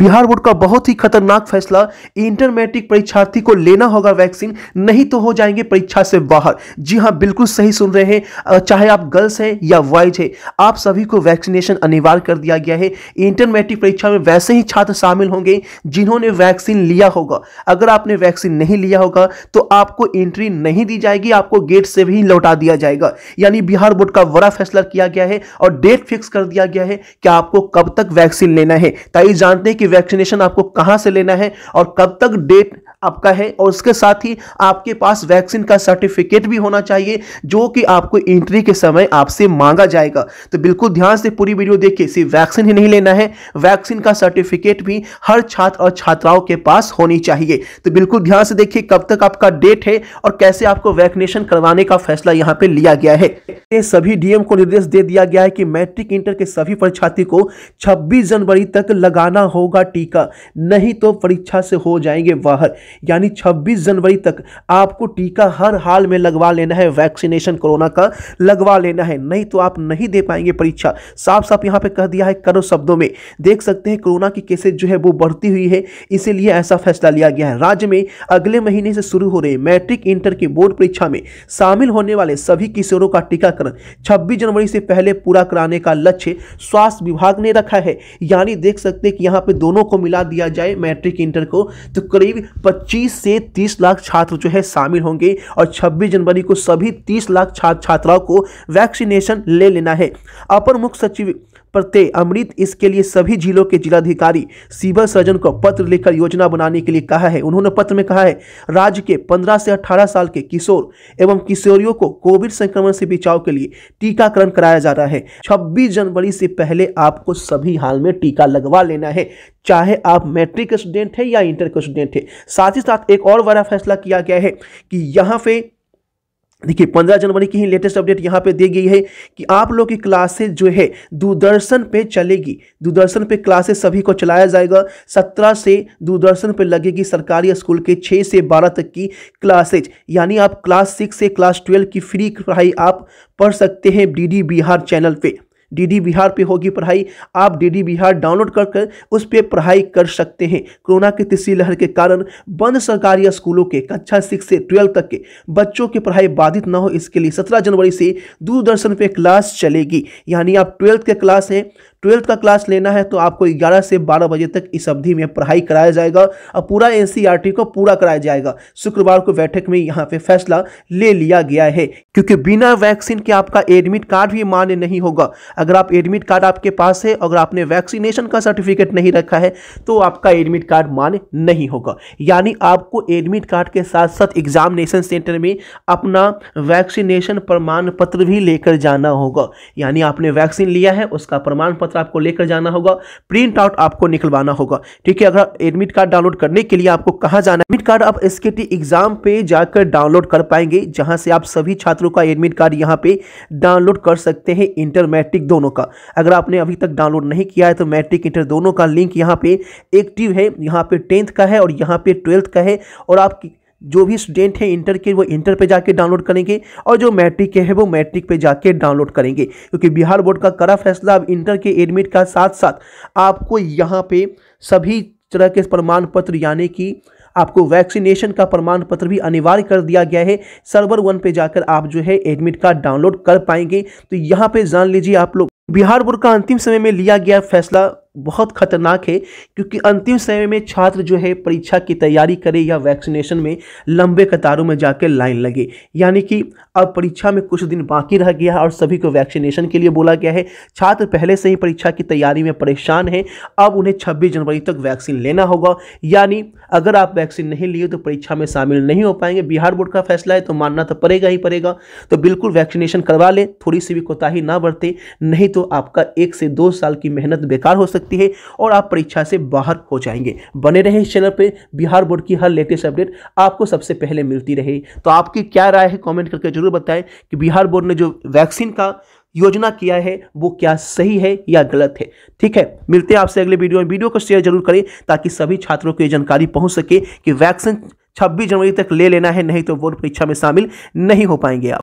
Bihar board का बहुत ही खतरनाक फैसला इंटर मैट्रिक परीक्षार्थी को लेना होगा वैक्सीन नहीं तो हो जाएंगे परीक्षा से बाहर जी हाँ बिल्कुल सही सुन रहे हैं चाहे आप गर्ल्स हैं या बॉयज हैं आप सभी को वैक्सीनेशन अनिवार्य कर दिया गया है इंटर मैट्रिक परीक्षा में वैसे ही छात्र शामिल होंगे जिन्होंने वैक्सीन लिया होगा अगर आपने वैक्सीन नहीं लिया होगा तो आपको एंट्री नहीं दी जाएगी आपको गेट से भी लौटा दिया जाएगा यानी बिहार बोर्ड का बड़ा फैसला किया गया है और डेट फिक्स कर दिया गया है कि आपको कब तक वैक्सीन लेना है ताकि जानते हैं कि वैक्सीनेशन आपको कहां से लेना है और कब तक डेट आपका है और उसके साथ ही आपके पास वैक्सीन का सर्टिफिकेट भी होना चाहिए जो कि आपको एंट्री के समय आपसे मांगा जाएगा तो बिल्कुल ध्यान से पूरी वीडियो देखिए सिर्फ वैक्सीन ही नहीं लेना है वैक्सीन का सर्टिफिकेट भी हर छात्र और छात्राओं के पास होनी चाहिए तो बिल्कुल ध्यान से देखिए कब तक आपका डेट है और कैसे आपको वैक्सीनेशन करवाने का फैसला यहाँ पे लिया गया है सभी डीएम को निर्देश दे दिया गया है कि मैट्रिक इंटर के सभी परीक्षार्थी को छब्बीस जनवरी तक लगाना होगा टीका नहीं तो परीक्षा से हो जाएंगे बाहर यानी 26 जनवरी तक आपको टीका हर हाल में लगवा लेना है वैक्सीनेशन कोरोना का लगवा लेना है नहीं तो आप नहीं दे पाएंगे परीक्षा साफ साफ यहाँ पे कह दिया है करो शब्दों में देख सकते हैं कोरोना की केसेज जो है वो बढ़ती हुई है इसीलिए ऐसा फैसला लिया गया है राज्य में अगले महीने से शुरू हो रहे मैट्रिक इंटर की बोर्ड परीक्षा में शामिल होने वाले सभी किशोरों का टीकाकरण छब्बीस जनवरी से पहले पूरा कराने का लक्ष्य स्वास्थ्य विभाग ने रखा है यानी देख सकते हैं कि यहाँ पे दोनों को मिला दिया जाए मैट्रिक इंटर को तो करीब 25 से 30 लाख छात्र जो है शामिल होंगे और 26 जनवरी को सभी 30 लाख छात्र छात्राओं को वैक्सीनेशन ले लेना है अपर मुख्य सचिव प्रत्यय अमृत इसके लिए सभी जिलों के जिलाधिकारी सिविल सर्जन को पत्र लिखकर योजना बनाने के लिए कहा है उन्होंने पत्र में कहा है राज्य के 15 से 18 साल के किशोर एवं किशोरियों को कोविड संक्रमण से बचाव के लिए टीकाकरण कराया जा रहा है छब्बीस जनवरी से पहले आपको सभी हाल में टीका लगवा लेना है चाहे आप मैट्रिक स्टूडेंट है या इंटर के स्टूडेंट है साथ ही साथ एक और बड़ा फैसला किया गया है कि यहाँ पे देखिए पंद्रह जनवरी की ही लेटेस्ट अपडेट यहाँ पे दी गई है कि आप लोग की क्लासेस जो है दूरदर्शन पे चलेगी दूरदर्शन पे क्लासेस सभी को चलाया जाएगा सत्रह से दूरदर्शन पे लगेगी सरकारी स्कूल के छः से बारह तक की क्लासेज यानी आप क्लास सिक्स से क्लास ट्वेल्व की फ्री पढ़ाई आप पढ़ सकते हैं डीडी बिहार चैनल पे डीडी बिहार पे होगी पढ़ाई आप डीडी बिहार डाउनलोड कर कर उस पर पढ़ाई कर सकते हैं कोरोना की तीसरी लहर के कारण बंद सरकारी स्कूलों के कक्षा सिक्स से ट्वेल्व तक के बच्चों की पढ़ाई बाधित न हो इसके लिए सत्रह जनवरी से दूरदर्शन पे क्लास चलेगी यानी आप ट्वेल्थ के क्लास हैं ट्वेल्थ का क्लास लेना है तो आपको ग्यारह से बारह बजे तक इस अवधि में पढ़ाई कराया जाएगा और पूरा एन e को पूरा कराया जाएगा शुक्रवार को बैठक में यहाँ पे फैसला ले लिया गया है क्योंकि बिना वैक्सीन के आपका एडमिट कार्ड भी मान्य नहीं होगा अगर आप एडमिट कार्ड आपके पास है अगर आपने वैक्सीनेशन का सर्टिफिकेट नहीं रखा है तो आपका एडमिट कार्ड मान्य नहीं होगा यानी आपको एडमिट कार्ड के साथ साथ एग्जामिनेशन सेंटर में अपना वैक्सीनेशन प्रमाण पत्र भी लेकर जाना होगा यानी आपने वैक्सीन लिया है उसका प्रमाण पत्र पत्र आपको लेकर जाना होगा प्रिंट आउट आपको निकलवाना होगा ठीक है अगर एडमिट कार्ड डाउनलोड करने के लिए आपको कहाँ जाना है एडमिट कार्ड आप एस एग्जाम पे जाकर डाउनलोड कर पाएंगे जहाँ से आप सभी छात्रों का एडमिट कार्ड यहाँ पे डाउनलोड कर सकते हैं इंटर मैट्रिक दोनों का अगर आपने अभी तक डाउनलोड नहीं किया है तो मैट्रिक इंटर दोनों का लिंक यहाँ पे एक्टिव है यहाँ पे टेंथ का है और यहाँ पे ट्वेल्थ का है और आप जो भी स्टूडेंट हैं इंटर के वो इंटर पे जाके डाउनलोड करेंगे और जो मैट्रिक के हैं वो मैट्रिक पे जाके डाउनलोड करेंगे क्योंकि बिहार बोर्ड का कड़ा फैसला अब इंटर के एडमिट का साथ साथ आपको यहाँ पे सभी तरह के प्रमाण पत्र यानी कि आपको वैक्सीनेशन का प्रमाण पत्र भी अनिवार्य कर दिया गया है सर्वर वन पे जाकर आप जो है एडमिट कार्ड डाउनलोड कर पाएंगे तो यहाँ पे जान लीजिए आप लोग बिहार बोर्ड का अंतिम समय में लिया गया फैसला बहुत खतरनाक है क्योंकि अंतिम समय में छात्र जो है परीक्षा की तैयारी करे या वैक्सीनेशन में लंबे कतारों में जाकर लाइन लगे यानी कि अब परीक्षा में कुछ दिन बाकी रह गया और सभी को वैक्सीनेशन के लिए बोला गया है छात्र पहले से ही परीक्षा की तैयारी में परेशान हैं अब उन्हें छब्बीस जनवरी तक वैक्सीन लेना होगा यानी अगर आप वैक्सीन नहीं लिए तो परीक्षा में शामिल नहीं हो पाएंगे बिहार बोर्ड का फैसला है तो मानना तो पड़ेगा ही पड़ेगा तो बिल्कुल वैक्सीनेशन करवा लें थोड़ी सी भी कोताही ना बरतें नहीं तो आपका एक से दो साल की मेहनत बेकार हो सकती सकती है और आप परीक्षा से बाहर हो जाएंगे बने रहे इस चैनल पर बिहार बोर्ड की हर लेटेस्ट अपडेट आपको सबसे पहले मिलती रहे तो आपकी क्या राय है कॉमेंट करके जरूर बताएं कि बिहार बोर्ड ने जो वैक्सीन का योजना किया है वो क्या सही है या गलत है ठीक है मिलते हैं आपसे अगले वीडियो में वीडियो को शेयर जरूर करें ताकि सभी छात्रों को ये जानकारी पहुंच सके कि वैक्सीन 26 जनवरी तक ले लेना है नहीं तो बोर्ड परीक्षा में शामिल नहीं हो पाएंगे आप